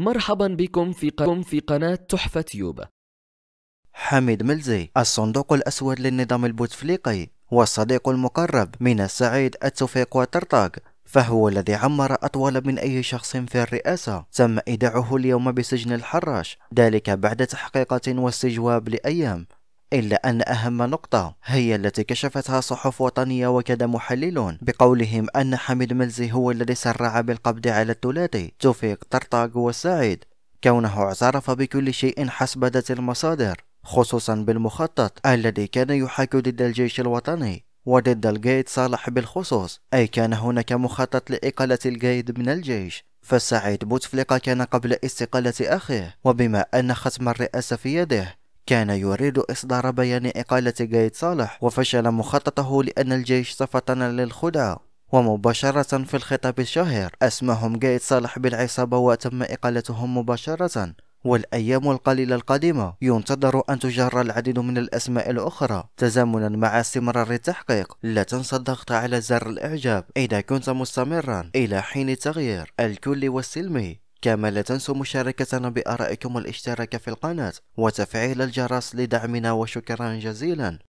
مرحبا بكم في قناة, في قناة تحفة تيوب حميد ملزي الصندوق الأسود للنظام البوتفليقي والصديق المقرب من السعيد التوفيق وترطاق فهو الذي عمر أطول من أي شخص في الرئاسة تم إيداعه اليوم بسجن الحراش ذلك بعد تحقيقات واستجواب لأيام إلا أن أهم نقطة هي التي كشفتها صحف وطنية وكذا محللون بقولهم أن حميد ملزي هو الذي سرع بالقبض على الثلاثي توفيق طرطاق والسعيد كونه اعترف بكل شيء حسب ذات المصادر خصوصا بالمخطط الذي كان يحاك ضد الجيش الوطني وضد القيد صالح بالخصوص أي كان هناك مخطط لإقالة القيد من الجيش فالسعيد بوتفليقة كان قبل استقالة أخيه وبما أن ختم الرئاسة في يده كان يريد إصدار بيان إقالة قايد صالح وفشل مخططه لأن الجيش صفتنا للخدع ومباشرة في الخطاب الشهير أسماهم قايد صالح بالعصابة وتم إقالتهم مباشرة والأيام القليلة القادمة ينتظر أن تجر العديد من الأسماء الأخرى تزامنا مع استمرار التحقيق لا تنسى الضغط على زر الإعجاب إذا كنت مستمرا إلى حين التغيير الكلي والسلمي كما لا تنسوا مشاركتنا بآرائكم والاشتراك في القناة وتفعيل الجرس لدعمنا وشكرا جزيلا